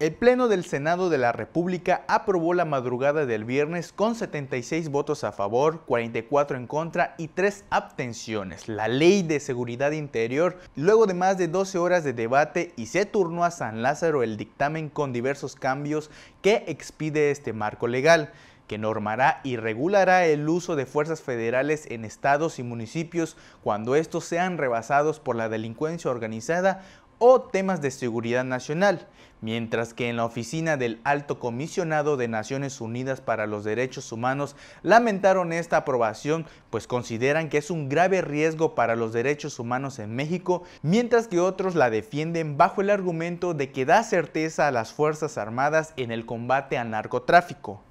El Pleno del Senado de la República aprobó la madrugada del viernes con 76 votos a favor, 44 en contra y 3 abstenciones la Ley de Seguridad Interior luego de más de 12 horas de debate y se turnó a San Lázaro el dictamen con diversos cambios que expide este marco legal que normará y regulará el uso de fuerzas federales en estados y municipios cuando estos sean rebasados por la delincuencia organizada o temas de seguridad nacional, mientras que en la oficina del Alto Comisionado de Naciones Unidas para los Derechos Humanos lamentaron esta aprobación, pues consideran que es un grave riesgo para los derechos humanos en México, mientras que otros la defienden bajo el argumento de que da certeza a las Fuerzas Armadas en el combate al narcotráfico.